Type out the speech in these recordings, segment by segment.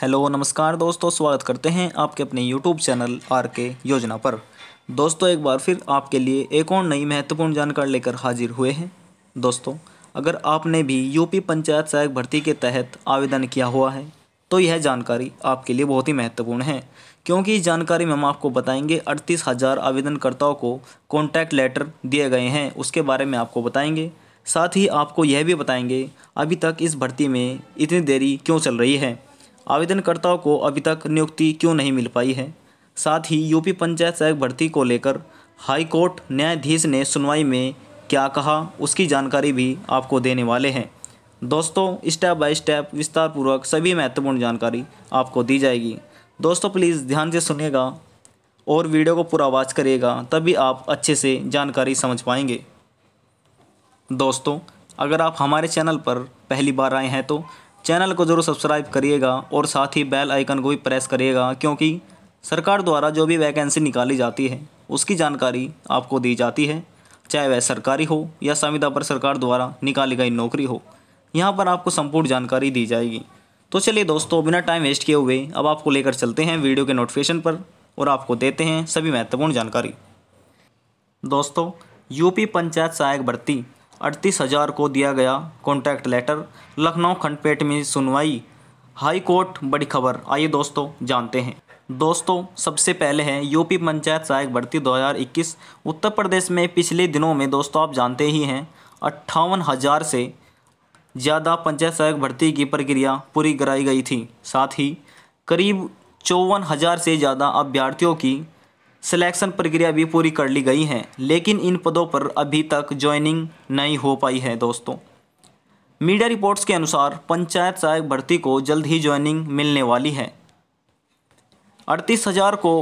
hello नमस्कार दोस्तों स्वागत करते हैं आपके अपने यूट्यूब चैनल आर के योजना पर दोस्तों एक बार फिर आपके लिए एक और नई महत्वपूर्ण जानकारी लेकर हाजिर हुए हैं दोस्तों अगर आपने भी यूपी पंचायत सहायक भर्ती के तहत आवेदन किया हुआ है तो यह जानकारी आपके लिए बहुत ही महत्वपूर्ण है क्योंकि इस जानकारी में हम आपको बताएंगे अड़तीस हज़ार आवेदनकर्ताओं को कॉन्टैक्ट लेटर दिए गए हैं उसके बारे में आपको बताएंगे साथ ही आपको यह भी बताएंगे अभी तक इस भर्ती में इतनी देरी क्यों चल रही है आवेदनकर्ताओं को अभी तक नियुक्ति क्यों नहीं मिल पाई है साथ ही यूपी पंचायत सहायक भर्ती को लेकर हाईकोर्ट न्यायाधीश ने सुनवाई में क्या कहा उसकी जानकारी भी आपको देने वाले हैं दोस्तों स्टेप बाय स्टेप विस्तारपूर्वक सभी महत्वपूर्ण जानकारी आपको दी जाएगी दोस्तों प्लीज़ ध्यान से सुनेगा और वीडियो को पूरा वॉच करिएगा तभी आप अच्छे से जानकारी समझ पाएंगे दोस्तों अगर आप हमारे चैनल पर पहली बार आए हैं तो चैनल को ज़रूर सब्सक्राइब करिएगा और साथ ही बेल आइकन को भी प्रेस करिएगा क्योंकि सरकार द्वारा जो भी वैकेंसी निकाली जाती है उसकी जानकारी आपको दी जाती है चाहे वह सरकारी हो या संविदा पर सरकार द्वारा निकाली गई नौकरी हो यहाँ पर आपको संपूर्ण जानकारी दी जाएगी तो चलिए दोस्तों बिना टाइम वेस्ट किए हुए अब आपको लेकर चलते हैं वीडियो के नोटिफिकेशन पर और आपको देते हैं सभी महत्वपूर्ण जानकारी दोस्तों यूपी पंचायत सहायक भर्ती अड़तीस हजार को दिया गया कॉन्ट्रैक्ट लेटर लखनऊ खंडपेट में सुनवाई हाई कोर्ट बड़ी खबर आइए दोस्तों जानते हैं दोस्तों सबसे पहले है यूपी पंचायत सहायक भर्ती 2021 उत्तर प्रदेश में पिछले दिनों में दोस्तों आप जानते ही हैं अट्ठावन हज़ार से ज़्यादा पंचायत सहायक भर्ती की प्रक्रिया पूरी कराई गई थी साथ ही करीब चौवन हज़ार से ज़्यादा अभ्यर्थियों की सिलेक्शन प्रक्रिया भी पूरी कर ली गई है लेकिन इन पदों पर अभी तक ज्वाइनिंग नहीं हो पाई है दोस्तों मीडिया रिपोर्ट्स के अनुसार पंचायत सहायक भर्ती को जल्द ही ज्वाइनिंग मिलने वाली है अड़तीस हज़ार को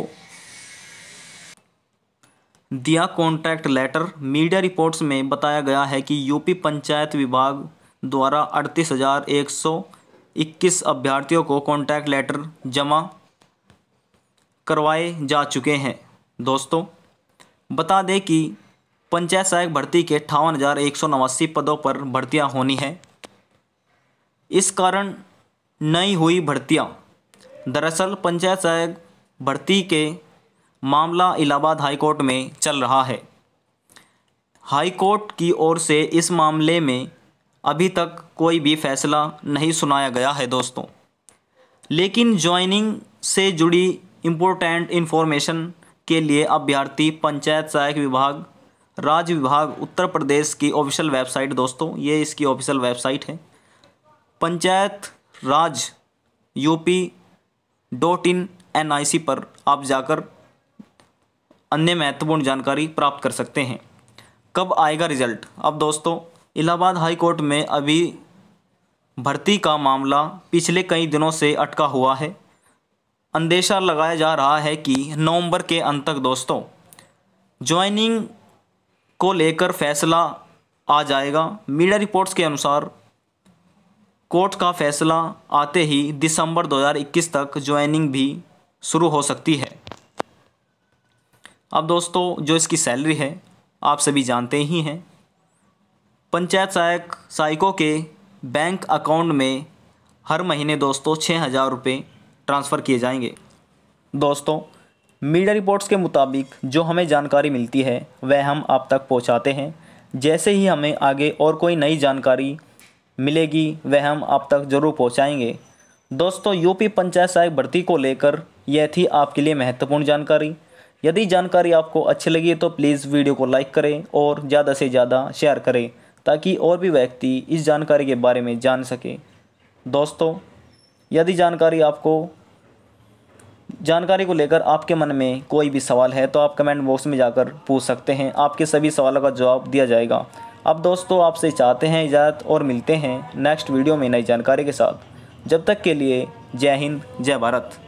दिया कॉन्ट्रैक्ट लेटर मीडिया रिपोर्ट्स में बताया गया है कि यूपी पंचायत विभाग द्वारा अड़तीस हज़ार एक सौ इक्कीस अभ्यर्थियों को कॉन्ट्रैक्ट लेटर जमा करवाए जा चुके हैं दोस्तों बता दें कि पंचायत सहायक भर्ती के अठावन हज़ार एक सौ नवासी पदों पर भर्तियां होनी है इस कारण नई हुई भर्तियां दरअसल पंचायत सहायक भर्ती के मामला इलाहाबाद हाईकोर्ट में चल रहा है हाईकोर्ट की ओर से इस मामले में अभी तक कोई भी फैसला नहीं सुनाया गया है दोस्तों लेकिन ज्वाइनिंग से जुड़ी इम्पोर्टेंट इन्फॉर्मेशन के लिए अभ्यर्थी पंचायत सहायक विभाग राज्य विभाग उत्तर प्रदेश की ऑफिशियल वेबसाइट दोस्तों ये इसकी ऑफिशियल वेबसाइट है panchayat raj UP dot in N I C पर आप जाकर अन्य महत्वपूर्ण जानकारी प्राप्त कर सकते हैं कब आएगा रिजल्ट अब दोस्तों इलाहाबाद हाई कोर्ट में अभी भर्ती का मामला पिछले कई दिनों से अटका हुआ है अंदेशा लगाया जा रहा है कि नवंबर के अंत तक दोस्तों ज्वाइनिंग को लेकर फैसला आ जाएगा मीडिया रिपोर्ट्स के अनुसार कोर्ट का फैसला आते ही दिसंबर 2021 तक ज्वाइनिंग भी शुरू हो सकती है अब दोस्तों जो इसकी सैलरी है आप सभी जानते ही हैं पंचायत सहायक सहायकों के बैंक अकाउंट में हर महीने दोस्तों छः हज़ार रुपये ट्रांसफ़र किए जाएंगे दोस्तों मीडिया रिपोर्ट्स के मुताबिक जो हमें जानकारी मिलती है वह हम आप तक पहुंचाते हैं जैसे ही हमें आगे और कोई नई जानकारी मिलेगी वह हम आप तक ज़रूर पहुंचाएंगे दोस्तों यूपी पंचायत सहायक भर्ती को लेकर यह थी आपके लिए महत्वपूर्ण जानकारी यदि जानकारी आपको अच्छी लगी तो प्लीज़ वीडियो को लाइक करें और ज़्यादा से ज़्यादा शेयर करें ताकि और भी व्यक्ति इस जानकारी के बारे में जान सके दोस्तों यदि जानकारी आपको जानकारी को लेकर आपके मन में कोई भी सवाल है तो आप कमेंट बॉक्स में जाकर पूछ सकते हैं आपके सभी सवालों का जवाब दिया जाएगा अब दोस्तों आपसे चाहते हैं इजाज़त और मिलते हैं नेक्स्ट वीडियो में नई जानकारी के साथ जब तक के लिए जय हिंद जय भारत